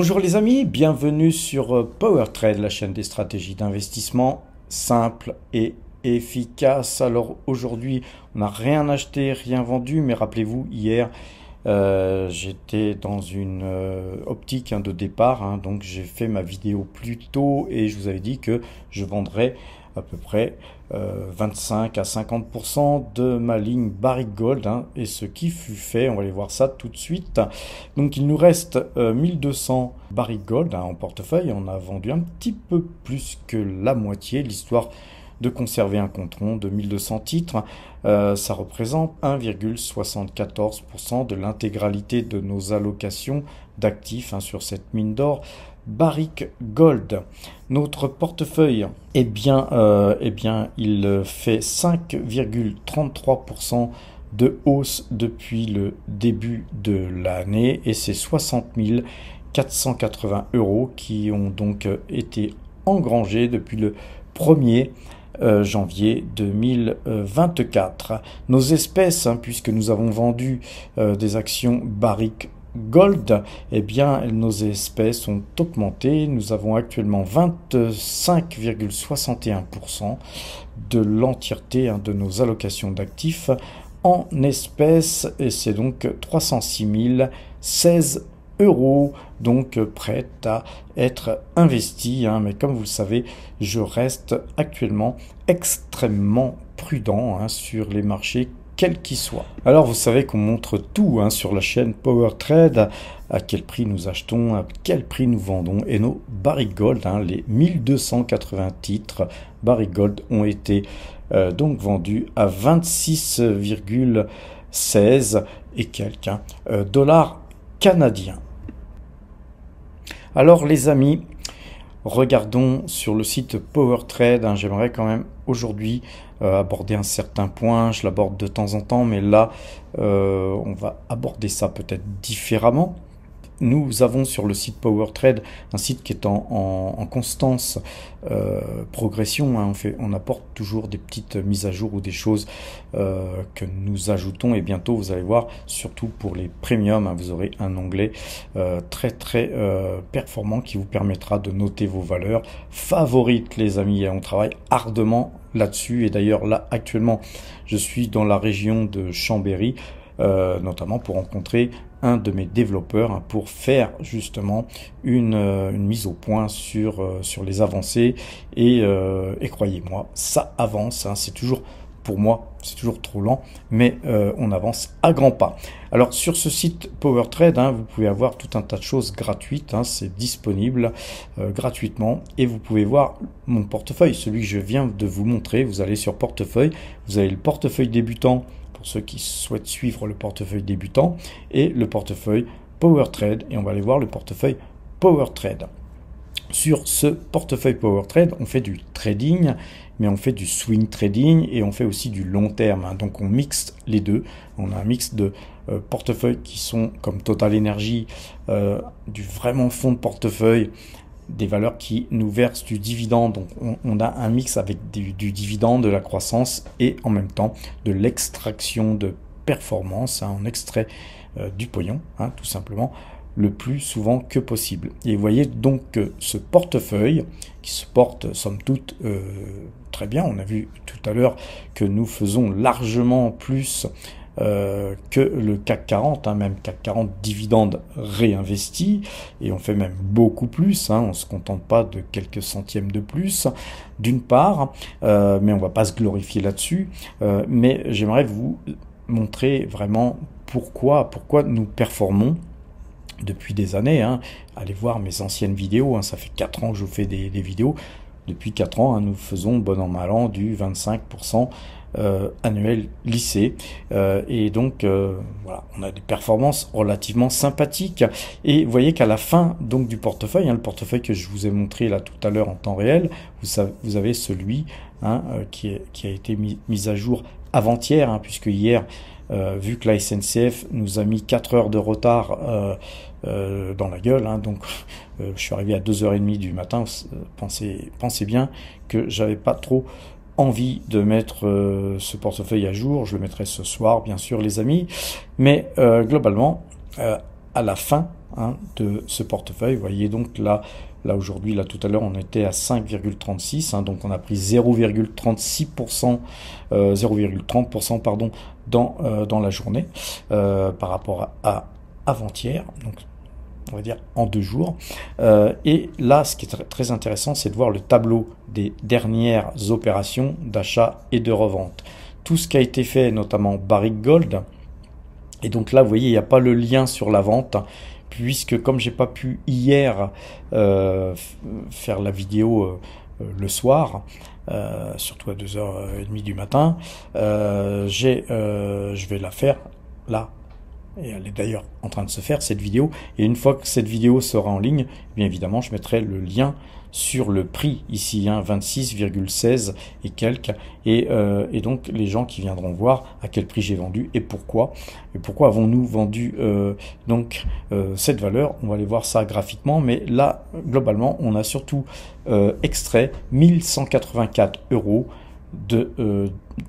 Bonjour les amis, bienvenue sur euh, PowerTrade, la chaîne des stratégies d'investissement simples et efficaces. Alors aujourd'hui, on n'a rien acheté, rien vendu, mais rappelez-vous, hier, euh, j'étais dans une euh, optique hein, de départ, hein, donc j'ai fait ma vidéo plus tôt et je vous avais dit que je vendrais à peu près 25 euh, à 50% de ma ligne Barrick Gold hein, et ce qui fut fait, on va aller voir ça tout de suite. Donc il nous reste 1200 euh, Barrick Gold hein, en portefeuille, on a vendu un petit peu plus que la moitié, l'histoire de conserver un compte rond de 1200 titres. Euh, ça représente 1,74% de l'intégralité de nos allocations d'actifs hein, sur cette mine d'or. Barrick Gold. Notre portefeuille, eh bien, euh, eh bien il fait 5,33% de hausse depuis le début de l'année et c'est 60 480 euros qui ont donc été engrangés depuis le 1er euh, janvier 2024. Nos espèces, hein, puisque nous avons vendu euh, des actions Barrick Gold, eh bien, nos espèces ont augmenté. Nous avons actuellement 25,61% de l'entièreté hein, de nos allocations d'actifs en espèces, et c'est donc 306 016 euros, donc prêts à être investis. Hein. Mais comme vous le savez, je reste actuellement extrêmement prudent hein, sur les marchés quel qu'il soit. Alors vous savez qu'on montre tout hein, sur la chaîne Power Trade, à quel prix nous achetons, à quel prix nous vendons. Et nos Barry Gold, hein, les 1280 titres Barry Gold ont été euh, donc vendus à 26,16 et quelques hein, euh, dollars canadiens. Alors les amis, regardons sur le site Power Trade. J'aimerais quand même aujourd'hui euh, aborder un certain point, je l'aborde de temps en temps, mais là, euh, on va aborder ça peut-être différemment nous avons sur le site PowerTrade un site qui est en, en, constance euh, progression. Hein. On, fait, on apporte toujours des petites mises à jour ou des choses euh, que nous ajoutons. Et bientôt, vous allez voir, surtout pour les premiums, hein, vous aurez un onglet euh, très très performant qui vous permettra de noter vos valeurs favorites, les amis. Et on travaille ardemment là-dessus. Et d'ailleurs, là, actuellement, je suis dans la région de Chambéry. notamment pour rencontrer un de mes développeurs hein, pour faire justement euh, une, mise au point sur, euh, sur les avancées. Et, euh, et croyez-moi, ça avance. Hein, c'est toujours pour moi, c'est toujours trop lent, mais on avance à grands pas. Alors sur ce site PowerTrade, hein, vous pouvez avoir tout un tas de choses gratuites, hein, c'est disponible gratuitement et vous pouvez voir mon portefeuille, celui que je viens de vous montrer. Vous allez sur portefeuille, vous avez le portefeuille débutant pour ceux qui souhaitent suivre le portefeuille débutant et le portefeuille Power Trade. Et on va aller voir le portefeuille Power Trade. Sur ce portefeuille Power Trade, on fait du trading, mais on fait du swing trading et on fait aussi du long terme. Hein. Donc on mixe les deux. On a un mix de euh, portefeuilles qui sont comme Total Energy, euh, du vraiment fond de portefeuille des valeurs qui nous versent du dividende. Donc on, a un mix avec du, dividende, de la croissance et en même temps de l'extraction de performance. Hein, on extrait euh, du poillon, hein, tout simplement, le plus souvent que possible. Et vous voyez donc que ce portefeuille, qui se porte somme toute euh, très bien, on a vu tout à l'heure que nous faisons largement plus euh, que le CAC 40, hein, même CAC 40 dividendes réinvestis, et on fait même beaucoup plus, hein, on ne se contente pas de quelques centièmes de plus, d'une part, euh, mais on ne va pas se glorifier là-dessus, euh, mais j'aimerais vous montrer vraiment pourquoi, pourquoi nous performons depuis des années. Hein. Allez voir mes anciennes vidéos, ça fait 4 ans que je vous fais des, des vidéos. Depuis 4 ans, nous faisons bon an mal an du 25% euh, annuel lycée. Euh, et donc, euh, voilà, on a des performances relativement sympathiques. Et vous voyez qu'à la fin donc du portefeuille, hein, le portefeuille que je vous ai montré là tout à l'heure en temps réel, vous, savez, vous avez celui hein, qui, qui, a été mis, à jour avant-hier, hein, puisque hier, vu que la SNCF nous a mis 4 heures de retard dans la gueule, donc je suis arrivé à 2h30 du matin, pensez, pensez bien que j'avais pas trop envie de mettre euh, ce portefeuille à jour. Je le mettrai ce soir, bien sûr, les amis. Mais euh, globalement, euh, à la fin hein, de ce portefeuille, voyez donc là, là aujourd'hui, là tout à l'heure, on était à 5,36. Hein, donc on a pris 0,36%, 0,30% pardon, dans, dans la journée par rapport à, à avant-hier. Donc on va dire en deux jours. Euh, et là, ce qui est très intéressant, c'est de voir le tableau des dernières opérations d'achat et de revente. Tout ce qui a été fait, notamment Barrick Gold, et donc là, vous voyez, il n'y a pas le lien sur la vente, puisque comme j'ai pas pu hier euh, faire la vidéo euh, le soir, surtout à 2h30 du matin, j'ai, je vais la faire là et elle est d'ailleurs en train de se faire, cette vidéo. Et une fois que cette vidéo sera en ligne, eh bien évidemment, je mettrai le lien sur le prix ici, hein, 26,16 et quelques. Et, euh, et, donc les gens qui viendront voir à quel prix j'ai vendu et pourquoi. Et pourquoi avons-nous vendu euh, donc euh, cette valeur On va aller voir ça graphiquement, mais là globalement on a surtout euh, extrait 1184 euros de,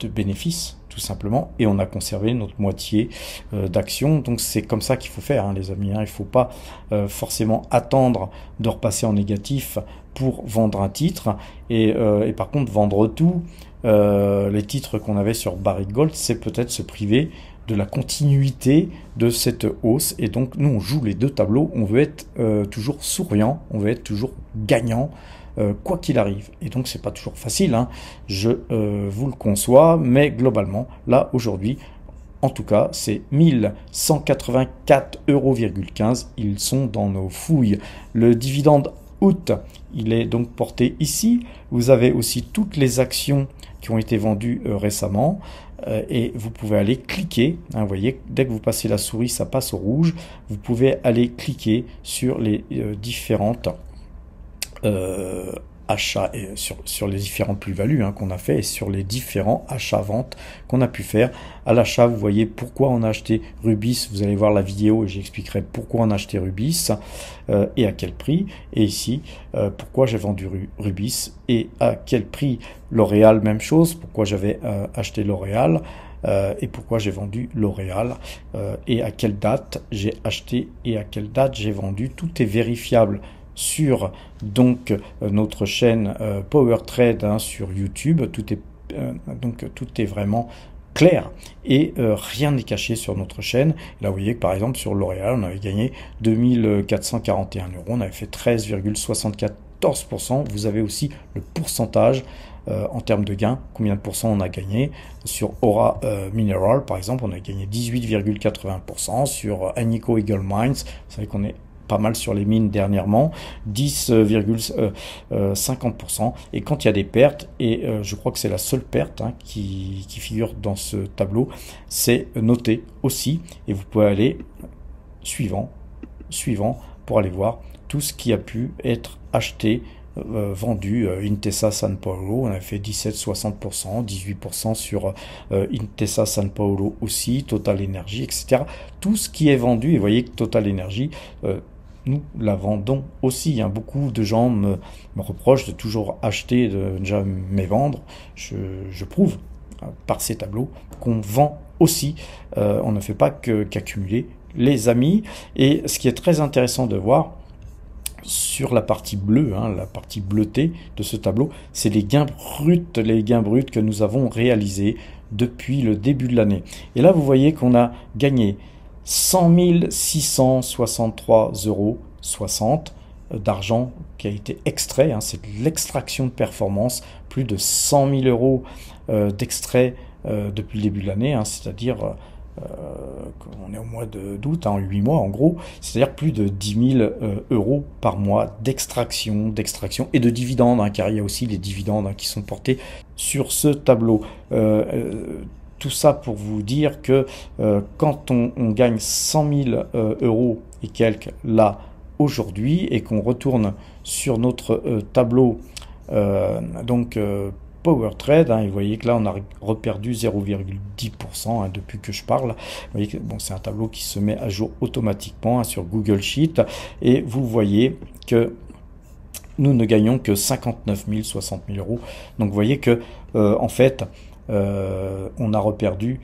de bénéfices simplement, et on a conservé notre moitié euh, d'action. Donc c'est comme ça qu'il faut faire, hein, les amis. Hein. Il ne faut pas euh, forcément attendre de repasser en négatif pour vendre un titre, et, euh, par contre vendre tout. les titres qu'on avait sur Barry Gold, c'est peut-être se priver de la continuité de cette hausse. Et donc, nous, on joue les deux tableaux. On veut être toujours souriant, on veut être toujours gagnant euh, quoi qu'il arrive. Et donc c'est pas toujours facile, hein. je euh, vous le conçois, mais globalement, là aujourd'hui, en tout cas, c'est 1184,15 euros. Ils sont dans nos fouilles. Le dividende août, il est donc porté ici. Vous avez aussi toutes les actions qui ont été vendues euh, récemment. et vous pouvez aller cliquer. Hein, vous voyez, dès que vous passez la souris, ça passe au rouge. Vous pouvez aller cliquer sur les différentes achat euh, achats et sur, les différents plus-values hein, qu'on a fait et sur les différents achats-ventes qu'on a pu faire. À l'achat, vous voyez pourquoi on a acheté Rubis. Vous allez voir la vidéo et j'expliquerai pourquoi on a acheté Rubis euh, et à quel prix. Et ici, euh, pourquoi j'ai vendu Rubis et à quel prix. L'Oréal, même chose. Pourquoi j'avais acheté L'Oréal. et pourquoi j'ai vendu L'Oréal et à quelle date j'ai acheté et à quelle date j'ai vendu. Tout est vérifiable sur donc euh, notre chaîne euh, Power Trade hein, sur YouTube. Tout est euh, donc tout est vraiment clair et rien n'est caché sur notre chaîne. Là, vous voyez que par exemple sur L'Oréal, on avait gagné 2441 euros, on avait fait 13,74%. Vous avez aussi le pourcentage en termes de gains, combien de pourcents on a gagné. Sur Aura Mineral, par exemple, on a gagné 18,80%. Sur Anico Eagle Mines, vous savez qu'on est pas mal sur les mines dernièrement, 10,50%. Euh, euh, euh, et quand il y a des pertes, et je crois que c'est la seule perte hein, qui, figure dans ce tableau, c'est noté aussi. Et vous pouvez aller suivant, suivant, pour aller voir tout ce qui a pu être acheté vendu Intesa San Paolo, on a fait 17,60%, 18% sur Intesa San Paolo aussi, Total Energy, etc. Tout ce qui est vendu, et voyez que Total Energy, nous la vendons aussi. Hein. Beaucoup de gens me, reprochent de toujours acheter, de ne jamais vendre. Je, prouve euh, par ces tableaux qu'on vend aussi. Euh, on ne fait pas qu'accumuler les amis. Et ce qui est très intéressant de voir sur la partie bleue, hein, la partie bleutée de ce tableau, c'est les gains bruts, les gains bruts que nous avons réalisés depuis le début de l'année. Et là, vous voyez qu'on a gagné 100 663 euros euh, d'argent qui a été extrait, hein, c'est l'extraction de performance, plus de 100 000 euros euh, d'extrait euh, depuis le début de l'année, hein, c'est-à-dire qu'on est au mois d'août, en hein, 8 mois en gros, c'est-à-dire plus de 10 000 euros par mois d'extraction, d'extraction et de dividendes, hein, car il y a aussi les dividendes qui sont portés sur ce tableau. Tout ça pour vous dire que euh, quand on, gagne 100 000 euh, euros et quelques là aujourd'hui et qu'on retourne sur notre euh, tableau donc Power Trade, hein, vous voyez que là on a reperdu 0,10% hein, depuis que je parle. que bon, c'est un tableau qui se met à jour automatiquement hein, sur Google Sheet et vous voyez que nous ne gagnons que 59 000, 60 000 euros. Donc vous voyez que en fait euh, on a reperdu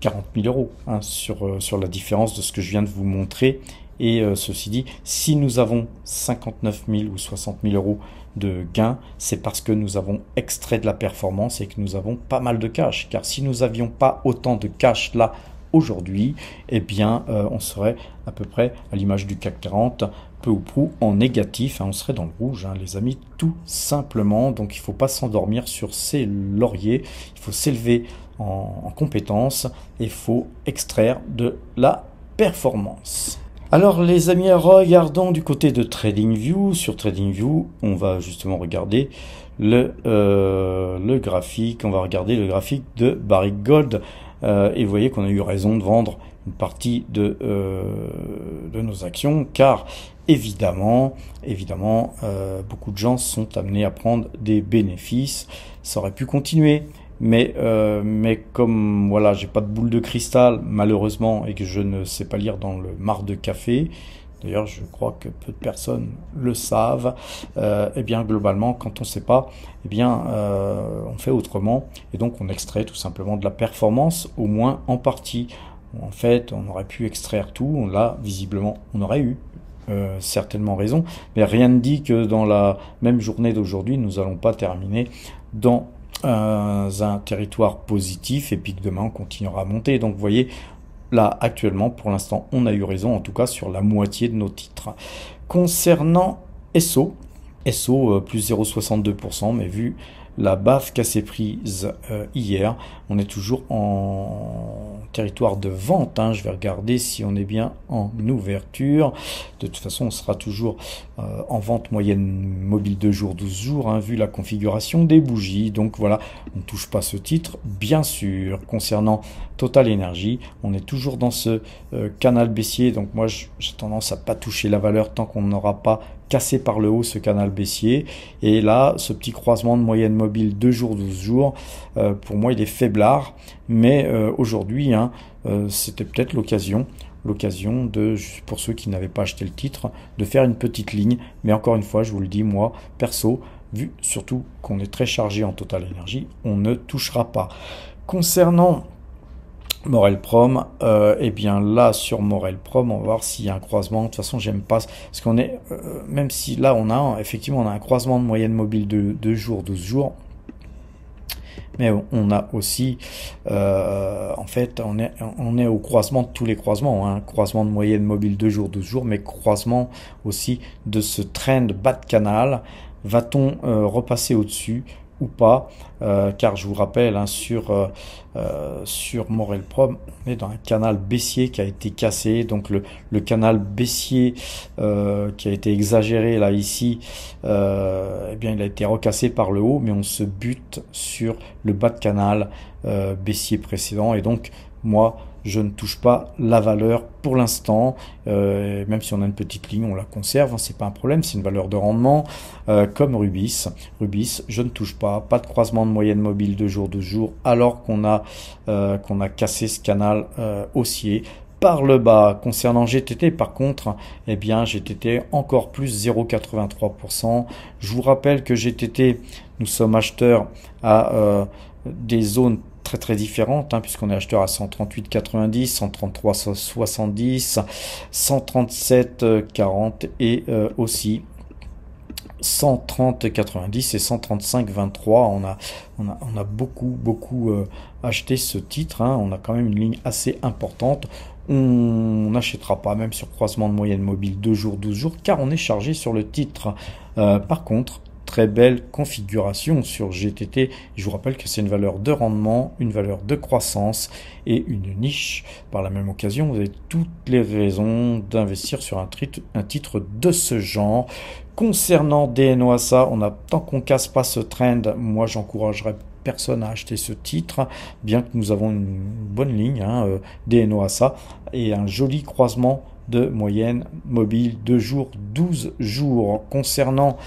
40 euh, 000 euros hein, euh, sur, la différence de ce que je viens de vous montrer. Et ceci dit, si nous avons 59 000 ou 60 000 euros de gains, c'est parce que nous avons extrait de la performance et que nous avons pas mal de cash. Car si nous n'avions pas autant de cash là aujourd'hui, eh bien, on serait à peu près à l'image du CAC 40 peu ou prou en négatif. Hein, on serait dans le rouge, hein, les amis, tout simplement. Donc il faut pas s'endormir sur ses lauriers. Il faut s'élever en, compétence compétences et il faut extraire de la performance. Alors les amis, regardons du côté de TradingView. Sur TradingView, on va justement regarder le, euh, le graphique. On va regarder le graphique de Barrick Gold. Euh, et vous voyez qu'on a eu raison de vendre une partie de, euh, de nos actions car évidemment, évidemment, euh, beaucoup de gens sont amenés à prendre des bénéfices. Ça aurait pu continuer, mais euh, mais comme voilà, j'ai pas de boule de cristal malheureusement et que je ne sais pas lire dans le mar de café. D'ailleurs, je crois que peu de personnes le savent. Euh, eh bien, globalement, quand on ne sait pas, eh bien, euh, on fait autrement et donc on extrait tout simplement de la performance, au moins en partie. En fait, on aurait pu extraire tout. là, visiblement, on aurait eu euh, certainement raison, mais rien ne dit que dans la même journée d'aujourd'hui, nous n'allons pas terminer dans euh, un territoire positif et puis que demain on continuera à monter. Donc vous voyez, là actuellement, pour l'instant, on a eu raison, en tout cas sur la moitié de nos titres. Concernant SO, SO euh, plus 0,62%, mais vu la baffe qu'a s'est prise hier, on est toujours en territoire de vente. Hein. Je vais regarder si on est bien en ouverture. De toute façon, on sera toujours euh, en vente moyenne mobile de jours 12 jours, hein, vu la configuration des bougies. Donc voilà, on ne touche pas ce titre, bien sûr. Concernant Total Energy, on est toujours dans ce euh, canal baissier. Donc moi, j'ai tendance à pas toucher la valeur tant qu'on n'aura pas Cassé par le haut ce canal baissier. Et là, ce petit croisement de moyenne mobile 2 jours, 12 euh, jours, pour moi, il est faiblard. Mais euh, aujourd'hui, hein, euh, c'était peut-être l'occasion l'occasion de, pour ceux qui n'avaient pas acheté le titre, de faire une petite ligne. Mais encore une fois, je vous le dis, moi, perso, vu surtout qu'on est très chargé en total énergie, on ne touchera pas. Concernant Morel-Prom, euh, et eh bien là sur Morel-Prom, on va voir s'il y a un croisement. De toute façon, j'aime pas ce qu'on est, euh, même si là on a effectivement on a un croisement de moyenne mobile de 2 jours, 12 jours, mais on a aussi, euh, en fait, on est, on est au croisement de tous les croisements, hein, croisement de moyenne mobile 2 jours, 12 jours, mais croisement aussi de ce trend bas de canal. Va-t-on euh, repasser au-dessus ou pas, euh, car je vous rappelle, hein, sur, euh, euh, sur Morel-Prom, on est dans un canal baissier qui a été cassé, donc le, le canal baissier qui a été exagéré là ici, et eh bien il a été recassé par le haut, mais on se bute sur le bas de canal baissier précédent, et donc moi, je ne touche pas la valeur pour l'instant. Euh, même si on a une petite ligne, on la conserve, hein, c'est pas un problème, c'est une valeur de rendement. Euh, comme Rubis, Rubis, je ne touche pas, pas de croisement de moyenne mobile de jour de jour alors qu'on a euh, qu'on a cassé ce canal haussier par le bas. Concernant GTT, par contre, eh bien GTT encore plus 0,83%. Je vous rappelle que GTT, nous sommes acheteurs à des zones très très hein, puisqu'on est acheteur à 138,90, 133,70, 137,40 et euh, aussi 130,90 et 135,23. On a, on, a, on a beaucoup beaucoup euh, acheté ce titre. Hein. On a quand même une ligne assez importante on n'achètera pas, même sur croisement de moyenne mobile deux jours, 12 jours, car on est chargé sur le titre. Euh, par contre, très belle configuration sur GTT. Je vous rappelle que c'est une valeur de rendement, une valeur de croissance et une niche. Par la même occasion, vous avez toutes les raisons d'investir sur un, un titre de ce genre. Concernant DNOASA, on a, tant qu'on casse pas ce trend, moi j'encouragerais personne à acheter ce titre, bien que nous avons une bonne ligne hein, euh, et un joli croisement de moyenne mobile de jours, 12 jours. Concernant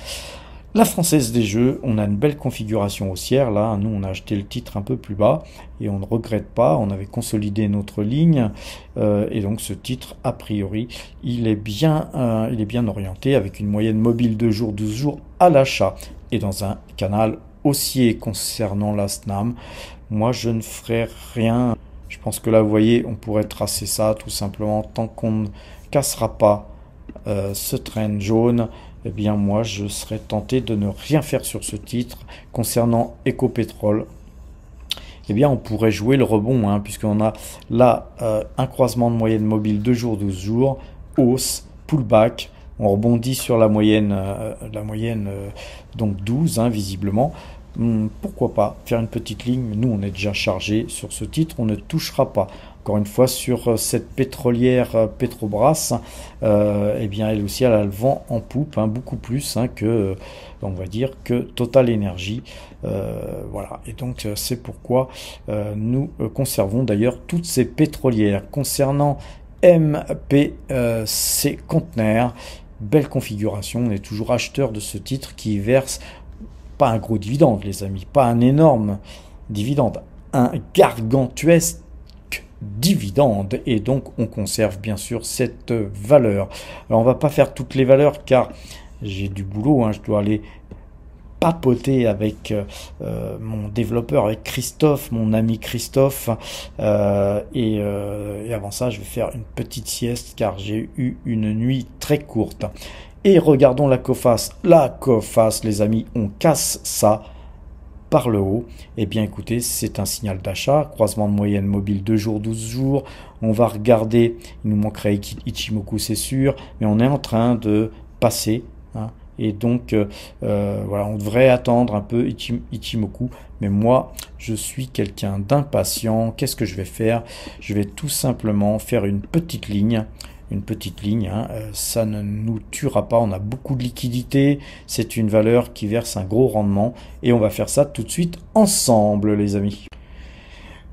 la française des jeux, on a une belle configuration haussière là, nous on a acheté le titre un peu plus bas et on ne regrette pas, on avait consolidé notre ligne euh, et donc ce titre a priori il est, bien, euh, il est bien orienté avec une moyenne mobile de jours, 12 jours à l'achat et dans un canal haussier concernant la SNAM, moi je ne ferai rien, je pense que là vous voyez on pourrait tracer ça tout simplement tant qu'on ne cassera pas euh, ce train jaune eh bien moi je serais tenté de ne rien faire sur ce titre concernant EcoPétrole. Eh bien on pourrait jouer le rebond, hein, puisqu'on a là euh, un croisement de moyenne mobile 2 jours, 12 jours, hausse, pullback, on rebondit sur la moyenne, euh, la moyenne euh, donc 12 hein, visiblement. Hmm, pourquoi pas faire une petite ligne Nous on est déjà chargé sur ce titre, on ne touchera pas encore une fois sur euh, cette pétrolière euh, Petrobras, et euh, eh bien elle aussi elle a le vent en poupe, hein, beaucoup plus hein, que on va dire que Total Energy. voilà, et donc c'est pourquoi nous conservons d'ailleurs toutes ces pétrolières. Concernant MPC Conteneurs. belle configuration, on est toujours acheteur de ce titre qui verse pas un gros dividende, les amis, pas un énorme dividende, un gargantuesque dividende et donc on conserve bien sûr cette valeur. Alors on va pas faire toutes les valeurs car j'ai du boulot, hein, je dois aller papoter avec euh, euh, mon développeur, avec Christophe, mon ami Christophe. Euh, et, et, avant ça, je vais faire une petite sieste car j'ai eu une nuit très courte. Et regardons la coface. La coface, les amis, on casse ça par le haut, et eh bien écoutez, c'est un signal d'achat. Croisement de moyenne mobile 2 jours, 12 jours. On va regarder, il nous manquerait Ichimoku, c'est sûr, mais on est en train de passer. Hein. et donc, euh, euh, voilà, on devrait attendre un peu Ichimoku. Mais moi, je suis quelqu'un d'impatient. Qu'est-ce que je vais faire Je vais tout simplement faire une petite ligne une petite ligne. Hein. Euh, ça ne nous tuera pas. On a beaucoup de liquidité. C'est une valeur qui verse un gros rendement. Et on va faire ça tout de suite ensemble, les amis.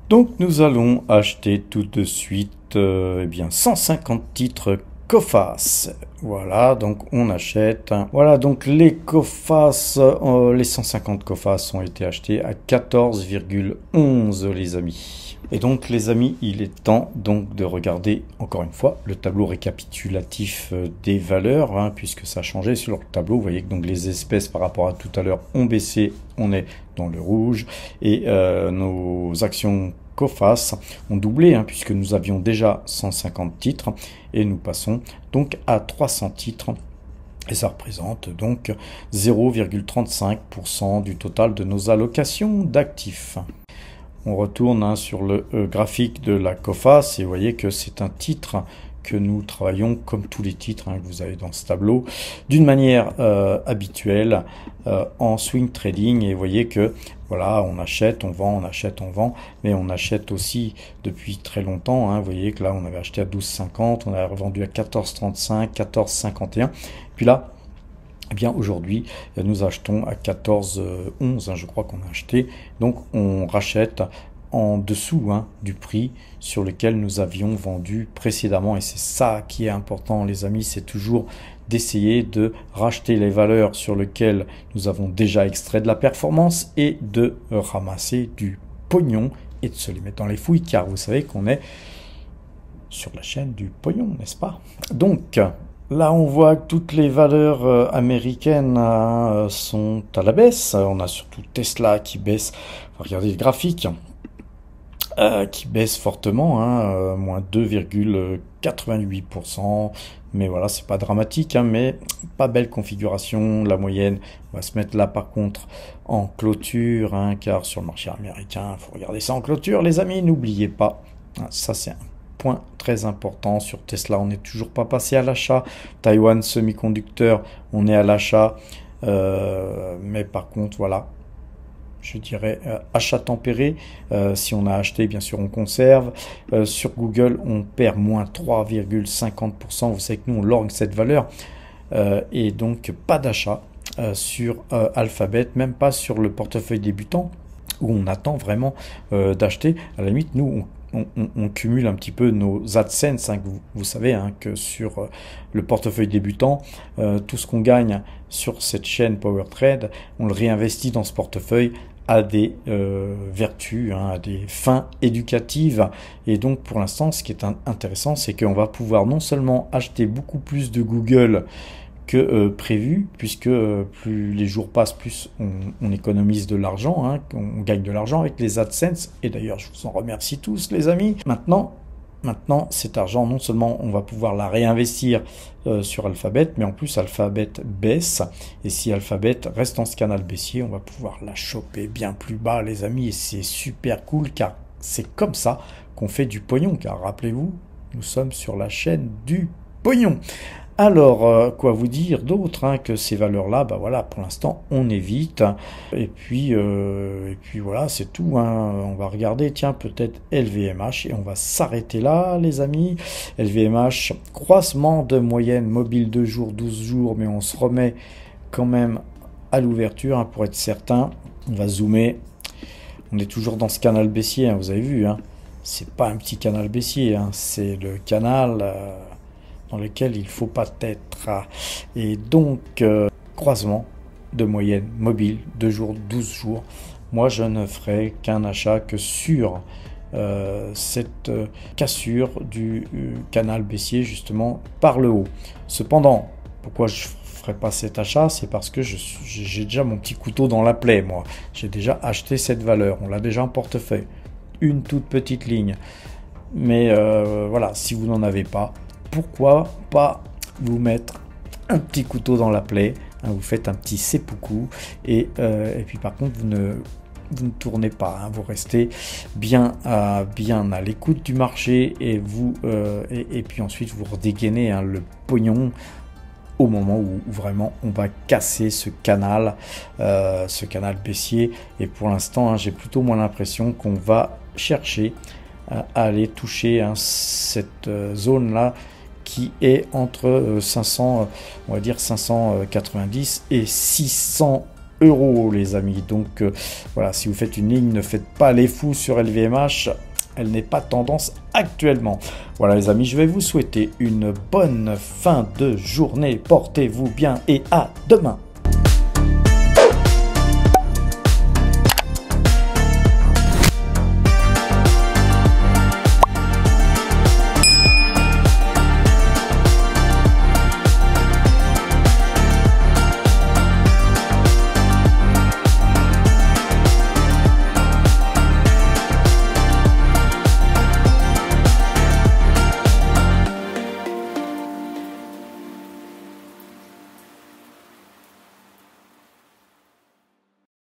Donc nous allons acheter tout de suite euh, eh bien 150 titres COFAS. Voilà, donc on achète. Voilà, donc les COFAS, euh, les 150 COFAS ont été achetés à 14,11 les amis. Et donc les amis, il est temps donc de regarder encore une fois le tableau récapitulatif euh, des valeurs, hein, puisque ça a changé sur le tableau. Vous voyez que donc les espèces par rapport à tout à l'heure ont baissé, on est dans le rouge, et euh, nos actions COFAS ont doublé, hein, puisque nous avions déjà 150 titres, et nous passons donc à 300 titres et ça représente donc 0,35% du total de nos allocations d'actifs. On retourne hein, sur le euh, graphique de la COFAS et vous voyez que c'est un titre que nous travaillons, comme tous les titres hein, que vous avez dans ce tableau, d'une manière euh, habituelle euh, en swing trading. Et voyez que voilà, on achète, on vend, on achète, on vend, mais on achète aussi depuis très longtemps. Hein, vous voyez que là, on avait acheté à 12,50, on a revendu à 14,35, 14,51. Puis là, eh bien aujourd'hui nous achetons à 14,11, euh, hein, je crois qu'on a acheté, donc on rachète en dessous hein, du prix sur lequel nous avions vendu précédemment et c'est ça qui est important les amis, c'est toujours d'essayer de racheter les valeurs sur lesquelles nous avons déjà extrait de la performance et de ramasser du pognon et de se les mettre dans les fouilles car vous savez qu'on est sur la chaîne du pognon, n'est-ce pas Donc Là, on voit que toutes les valeurs euh, américaines hein, euh, sont à la baisse. On a surtout Tesla qui baisse. Regardez le graphique. Euh, qui baisse fortement, hein, moins 2,88%. Mais voilà, c'est pas dramatique, hein, mais pas belle configuration. La moyenne on va se mettre là par contre en clôture, hein, car sur le marché américain, faut regarder ça en clôture, les amis. N'oubliez pas, ça c'est un point très important sur Tesla. On n'est toujours pas passé à l'achat. Taiwan conducteur on est à l'achat. Euh, mais par contre, voilà, je dirais euh, achat tempéré. Euh, si on a acheté, bien sûr, on conserve. sur Google, on perd moins 3,50%. Vous savez que nous, on lorgne cette valeur. et donc, pas d'achat sur Alphabet, même pas sur le portefeuille débutant, où on attend vraiment d'acheter. À la limite, nous, on on, cumule un petit peu nos AdSense. Hein, que vous, savez hein, que sur euh, le portefeuille débutant, euh, tout ce qu'on gagne sur cette chaîne PowerTrade, on le réinvestit dans ce portefeuille à des euh, vertus, hein, à des fins éducatives. Et donc pour l'instant, ce qui est intéressant, c'est qu'on va pouvoir non seulement acheter beaucoup plus de Google que euh, prévu, puisque euh, plus les jours passent, plus on, économise de l'argent, hein, on gagne de l'argent avec les AdSense. Et d'ailleurs, je vous en remercie tous, les amis. Maintenant, maintenant, cet argent, non seulement on va pouvoir la réinvestir euh, sur Alphabet, mais en plus Alphabet baisse. Et si Alphabet reste en ce canal baissier, on va pouvoir la choper bien plus bas, les amis. Et c'est super cool, car c'est comme ça qu'on fait du pognon, car rappelez-vous, nous sommes sur la chaîne du pognon. Alors, euh, quoi vous dire d'autre hein, que ces valeurs-là, bah voilà, pour l'instant, on évite. Hein. Et puis, euh, et puis voilà, c'est tout. Hein. On va regarder, tiens, peut-être LVMH et on va s'arrêter là, les amis. LVMH, croissement de moyenne mobile 2 jours, 12 jours, mais on se remet quand même à l'ouverture pour être certain. On va zoomer. On est toujours dans ce canal baissier, vous avez vu. c'est pas un petit canal baissier, c'est le canal. Euh, dans lesquels il faut pas être. Et donc, euh, croisement de moyenne mobile, deux jours, 12 jours, moi je ne ferai qu'un achat que sur euh, cette euh, cassure du canal baissier justement par le haut. Cependant, pourquoi je ferai pas cet achat, c'est parce que j'ai déjà mon petit couteau dans la plaie, moi. J'ai déjà acheté cette valeur, on l'a déjà en portefeuille. Une toute petite ligne. Mais voilà, si vous n'en avez pas, pourquoi pas vous mettre un petit couteau dans la plaie, hein, vous faites un petit seppuku, et, euh, et puis par contre, vous ne vous ne tournez pas, hein, vous restez bien à, euh, bien à l'écoute du marché et vous euh, et, puis ensuite vous redégainez hein, le pognon au moment où, vraiment on va casser ce canal, ce canal baissier. Et pour l'instant, j'ai plutôt moins l'impression qu'on va chercher à aller toucher cette zone là qui est entre 500, euh, euh, on va dire 590 et 600 euros, les amis. Donc euh, voilà, si vous faites une ligne, ne faites pas les fous sur LVMH. Elle n'est pas tendance actuellement. Voilà les amis, je vais vous souhaiter une bonne fin de journée. Portez-vous bien et à demain.